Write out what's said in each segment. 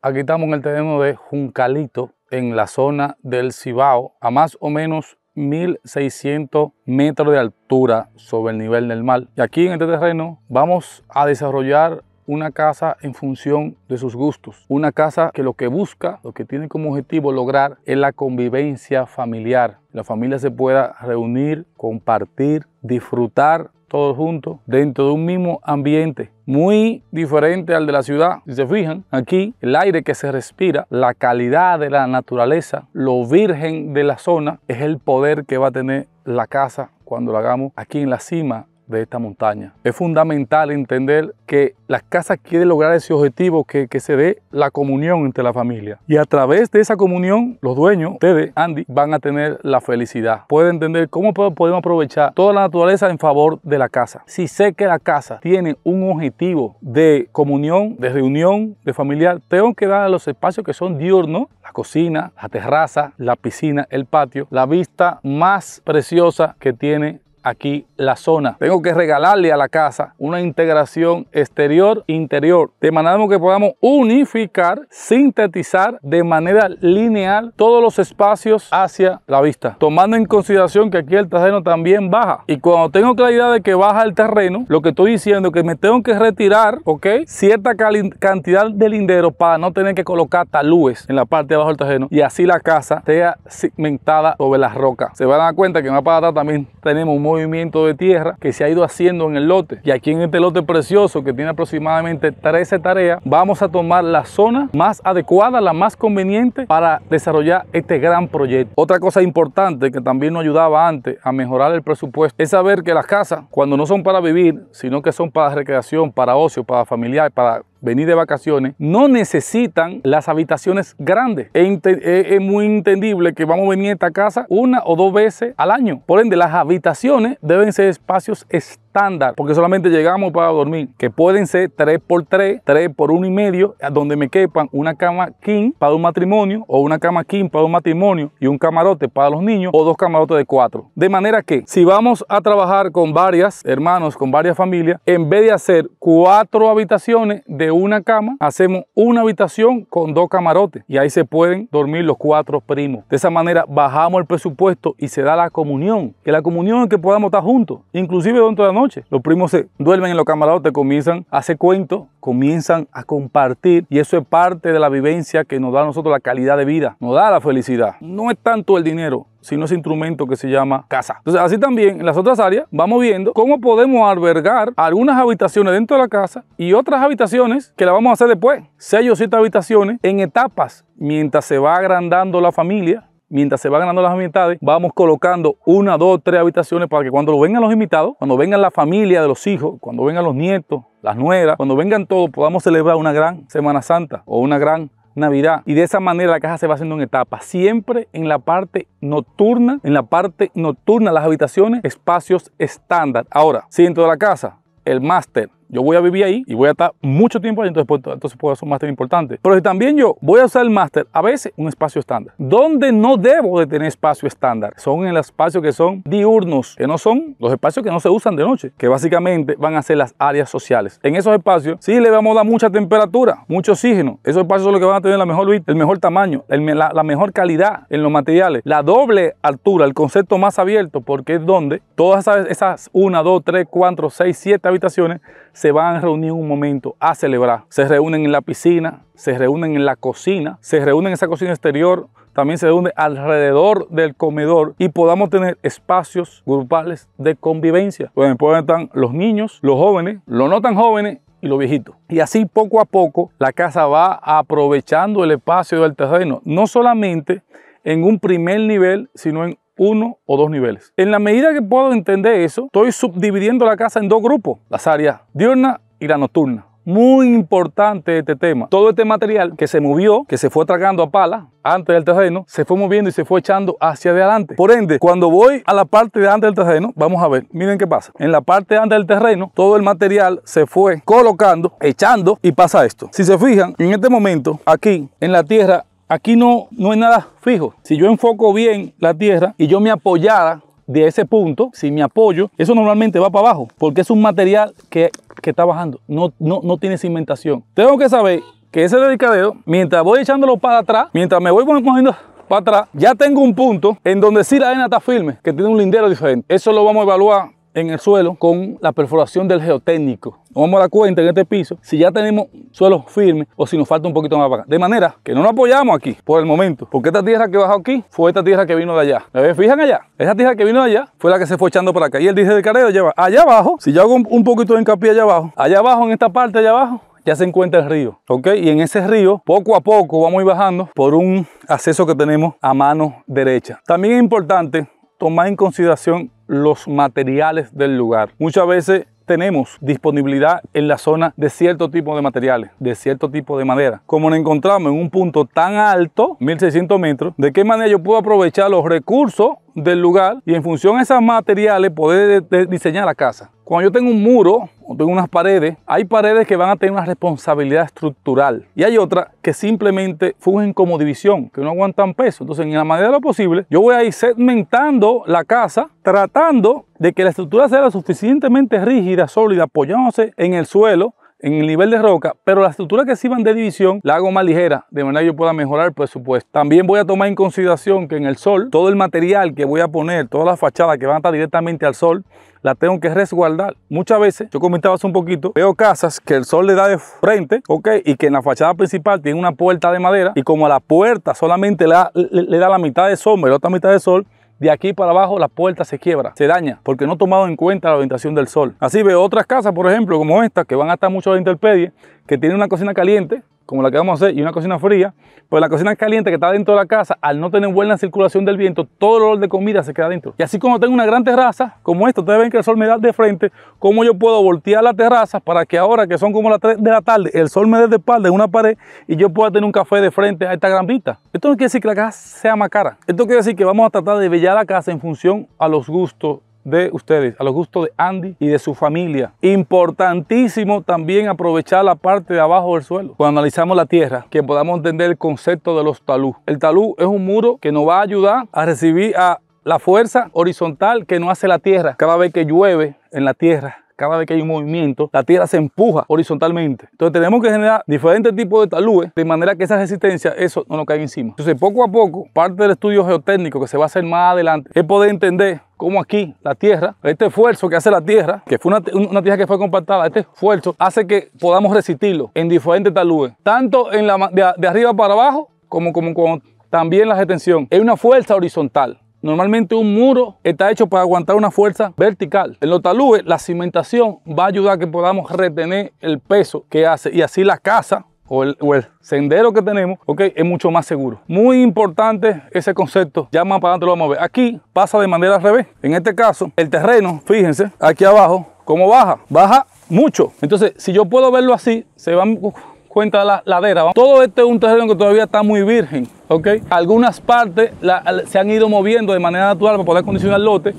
Aquí estamos en el terreno de Juncalito, en la zona del Cibao, a más o menos 1600 metros de altura sobre el nivel del mar. Y aquí en este terreno vamos a desarrollar una casa en función de sus gustos, una casa que lo que busca, lo que tiene como objetivo lograr es la convivencia familiar, la familia se pueda reunir, compartir, disfrutar todos juntos dentro de un mismo ambiente muy diferente al de la ciudad. Si se fijan, aquí el aire que se respira, la calidad de la naturaleza, lo virgen de la zona es el poder que va a tener la casa cuando la hagamos aquí en la cima de esta montaña. Es fundamental entender que las casas quieren lograr ese objetivo, que, que se dé la comunión entre la familia. Y a través de esa comunión, los dueños, ustedes, Andy, van a tener la felicidad. Pueden entender cómo podemos aprovechar toda la naturaleza en favor de la casa. Si sé que la casa tiene un objetivo de comunión, de reunión, de familiar, tengo que dar a los espacios que son diurnos, la cocina, la terraza, la piscina, el patio, la vista más preciosa que tiene aquí la zona. Tengo que regalarle a la casa una integración exterior-interior, de manera que podamos unificar, sintetizar de manera lineal todos los espacios hacia la vista, tomando en consideración que aquí el terreno también baja. Y cuando tengo claridad de que baja el terreno, lo que estoy diciendo es que me tengo que retirar, ¿ok? Cierta cantidad de lindero para no tener que colocar talúes en la parte de abajo del terreno y así la casa sea segmentada sobre las rocas. Se van a dar cuenta que en la parada también tenemos muy movimiento de tierra que se ha ido haciendo en el lote. Y aquí en este lote precioso que tiene aproximadamente 13 tareas, vamos a tomar la zona más adecuada, la más conveniente para desarrollar este gran proyecto. Otra cosa importante que también nos ayudaba antes a mejorar el presupuesto es saber que las casas, cuando no son para vivir, sino que son para recreación, para ocio, para familiar, para venir de vacaciones, no necesitan las habitaciones grandes. E e, es, muy entendible que vamos a venir a esta casa una o dos veces al año. Por ende, las habitaciones deben ser espacios estéticos porque solamente llegamos para dormir, que pueden ser 3x3, 3 x medio donde me quepan una cama king para un matrimonio, o una cama king para un matrimonio y un camarote para los niños, o dos camarotes de cuatro. De manera que, si vamos a trabajar con varias hermanos, con varias familias, en vez de hacer cuatro habitaciones de una cama, hacemos una habitación con dos camarotes y ahí se pueden dormir los cuatro primos. De esa manera bajamos el presupuesto y se da la comunión, que la comunión es que podamos estar juntos, inclusive dentro de la noche los primos se duermen en los te comienzan a hacer cuentos, comienzan a compartir y eso es parte de la vivencia que nos da a nosotros la calidad de vida, nos da la felicidad. No es tanto el dinero, sino ese instrumento que se llama casa. Entonces, así también en las otras áreas vamos viendo cómo podemos albergar algunas habitaciones dentro de la casa y otras habitaciones que la vamos a hacer después. Seis o siete habitaciones en etapas mientras se va agrandando la familia mientras se van ganando las amistades, vamos colocando una, dos, tres habitaciones para que cuando lo vengan los invitados, cuando vengan la familia de los hijos, cuando vengan los nietos, las nueras, cuando vengan todos, podamos celebrar una gran Semana Santa o una gran Navidad. Y de esa manera la casa se va haciendo en etapas, siempre en la parte nocturna, en la parte nocturna, las habitaciones, espacios estándar. Ahora, si dentro de la casa, el máster, yo voy a vivir ahí y voy a estar mucho tiempo ahí, pues, entonces, puedo hacer un máster importante. Pero si también yo voy a usar el máster, a veces un espacio estándar. Donde no debo de tener espacio estándar son en los espacios que son diurnos, que no son los espacios que no se usan de noche, que básicamente van a ser las áreas sociales. En esos espacios sí le vamos a dar mucha temperatura, mucho oxígeno. Esos espacios son los que van a tener la mejor el mejor tamaño, la, mejor calidad en los materiales, la doble altura, el concepto más abierto, porque es donde todas esas, esas 1, 2, 3, 4, 6, 7 habitaciones se van a reunir un momento a celebrar. Se reúnen en la piscina, se reúnen en la cocina, se reúnen en esa cocina exterior, también se reúnen alrededor del comedor y podamos tener espacios grupales de convivencia, donde pueden estar los niños, los jóvenes, los no tan jóvenes y los viejitos. Y así poco a poco la casa va aprovechando el espacio del terreno, no solamente en un primer nivel, sino en uno o dos niveles. En la medida que puedo entender eso, estoy subdividiendo la casa en dos grupos, las áreas diurna y la nocturna. Muy importante este tema. Todo este material que se movió, que se fue tragando a pala antes del terreno, se fue moviendo y se fue echando hacia adelante. Por ende, cuando voy a la parte de antes del terreno, vamos a ver, miren qué pasa. En la parte de antes del terreno, todo el material se fue colocando, echando y pasa esto. Si se fijan, en este momento, aquí en la tierra Aquí no, no es nada fijo. Si yo enfoco bien la tierra y yo me apoyara de ese punto, si me apoyo, eso normalmente va para abajo, porque es un material que, está bajando, no, no, no tiene cimentación. Tengo que saber que ese dedicadero, mientras voy echándolo para atrás, mientras me voy poniendo para atrás, ya tengo un punto en donde sí la arena está firme, que tiene un lindero diferente. Eso lo vamos a evaluar en el suelo con la perforación del geotécnico. Nos vamos a dar cuenta en este piso si ya tenemos suelo firme o si nos falta un poquito más para acá. De manera que no nos apoyamos aquí por el momento, porque esta tierra que bajó aquí fue esta tierra que vino de allá. ¿me Fijan allá. Esa tierra que vino de allá fue la que se fue echando para acá. Y el dije de Careo lleva allá abajo, si yo hago un poquito de hincapié allá abajo, allá abajo en esta parte allá abajo, ya se encuentra el río, ¿ok? Y en ese río, poco a poco, vamos a ir bajando por un acceso que tenemos a mano derecha. También es importante tomar en consideración los materiales del lugar. Muchas veces tenemos disponibilidad en la zona de cierto tipo de materiales, de cierto tipo de madera. Como nos encontramos en un punto tan alto, 1600 metros, ¿de qué manera yo puedo aprovechar los recursos del lugar y en función de esos materiales poder diseñar la casa. Cuando yo tengo un muro o tengo unas paredes, hay paredes que van a tener una responsabilidad estructural y hay otras que simplemente fungen como división, que no aguantan peso. Entonces, en la manera de lo posible, yo voy a ir segmentando la casa, tratando de que la estructura sea lo suficientemente rígida, sólida, apoyándose en el suelo en el nivel de roca, pero la estructura que sirvan de división la hago más ligera, de manera que yo pueda mejorar el presupuesto. También voy a tomar en consideración que en el sol, todo el material que voy a poner, todas las fachadas que van a estar directamente al sol, la tengo que resguardar. Muchas veces, yo comentaba hace un poquito, veo casas que el sol le da de frente, ok, y que en la fachada principal tiene una puerta de madera, y como a la puerta solamente le da, la mitad de sombra, la otra mitad de sol, de aquí para abajo la puerta se quiebra, se daña, porque no tomado en cuenta la orientación del sol. Así veo otras casas, por ejemplo, como esta, que van a estar mucho a la que tiene una cocina caliente, como la que vamos a hacer, y una cocina fría, pues la cocina caliente que está dentro de la casa, al no tener buena circulación del viento, todo el olor de comida se queda dentro. Y así como tengo una gran terraza, como esto, ustedes ven que el sol me da de frente, como yo puedo voltear la terraza para que ahora que son como las 3 de la tarde, el sol me dé de espalda en una pared y yo pueda tener un café de frente a esta gran vista. Esto no quiere decir que la casa sea más cara. Esto quiere decir que vamos a tratar de bellar la casa en función a los gustos de ustedes, a los gustos de Andy y de su familia. Importantísimo también aprovechar la parte de abajo del suelo. Cuando analizamos la tierra, que podamos entender el concepto de los talus. El talú es un muro que nos va a ayudar a recibir a la fuerza horizontal que no hace la tierra cada vez que llueve en la tierra cada vez que hay un movimiento, la tierra se empuja horizontalmente. Entonces tenemos que generar diferentes tipos de talúes de manera que esa resistencia, eso no nos caiga encima. Entonces poco a poco, parte del estudio geotécnico que se va a hacer más adelante, es poder entender cómo aquí la tierra, este esfuerzo que hace la tierra, que fue una, una, tierra que fue compactada, este esfuerzo hace que podamos resistirlo en diferentes talúes, tanto en la, de, arriba para abajo como, como, como también la retención. Es una fuerza horizontal. Normalmente un muro está hecho para aguantar una fuerza vertical. En los talúes la cimentación va a ayudar a que podamos retener el peso que hace y así la casa o el, sendero que tenemos, ok, es mucho más seguro. Muy importante ese concepto, ya más para adelante lo vamos a ver. Aquí pasa de manera al revés. En este caso, el terreno, fíjense, aquí abajo, ¿cómo baja? Baja mucho. Entonces, si yo puedo verlo así, se va cuenta la ladera. Todo este es un terreno que todavía está muy virgen, ¿ok? Algunas partes se han ido moviendo de manera natural para poder condicionar el lote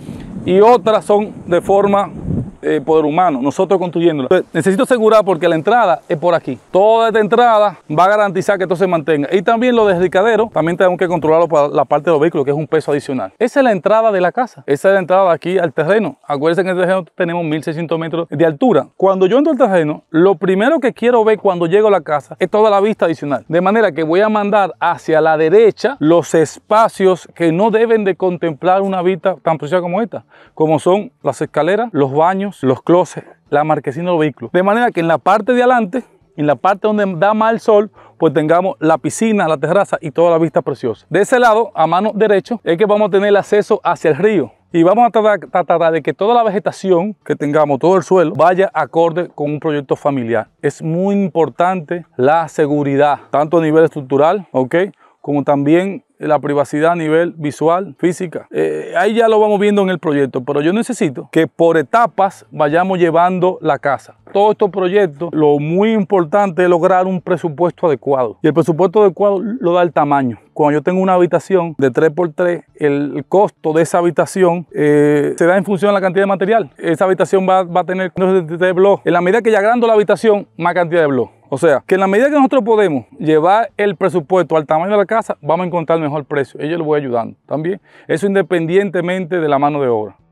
y otras son de forma eh, poder humano, nosotros construyéndola. necesito asegurar porque la entrada es por aquí. Toda esta entrada va a garantizar que esto se mantenga. Y también lo ricadero, también tenemos que controlarlo para la parte de los vehículos, que es un peso adicional. Esa es la entrada de la casa. Esa es la entrada aquí al terreno. Acuérdense que en el terreno tenemos 1600 metros de altura. Cuando yo entro al terreno, lo primero que quiero ver cuando llego a la casa es toda la vista adicional. De manera que voy a mandar hacia la derecha los espacios que no deben de contemplar una vista tan preciosa como esta, como son las escaleras, los baños, los closets, la marquesina los vehículos. De manera que en la parte de adelante, en la parte donde da más el sol, pues tengamos la piscina, la terraza y toda la vista preciosa. De ese lado, a mano derecha, es que vamos a tener el acceso hacia el río. Y vamos a tratar, de que toda la vegetación que tengamos, todo el suelo, vaya acorde con un proyecto familiar. Es muy importante la seguridad, tanto a nivel estructural, ¿ok? como también la privacidad a nivel visual, física. Eh, ahí ya lo vamos viendo en el proyecto, pero yo necesito que por etapas vayamos llevando la casa. Todos estos proyectos, lo muy importante es lograr un presupuesto adecuado. Y el presupuesto adecuado lo da el tamaño. Cuando yo tengo una habitación de 3x3, el costo de esa habitación eh, se da en función de la cantidad de material. Esa habitación va, a tener de blog. En la medida que ya agrando la habitación, más cantidad de blog. O sea, que en la medida que nosotros podemos llevar el presupuesto al tamaño de la casa, vamos a encontrar el mejor precio. Ellos lo voy ayudando también. Eso independientemente de la mano de obra.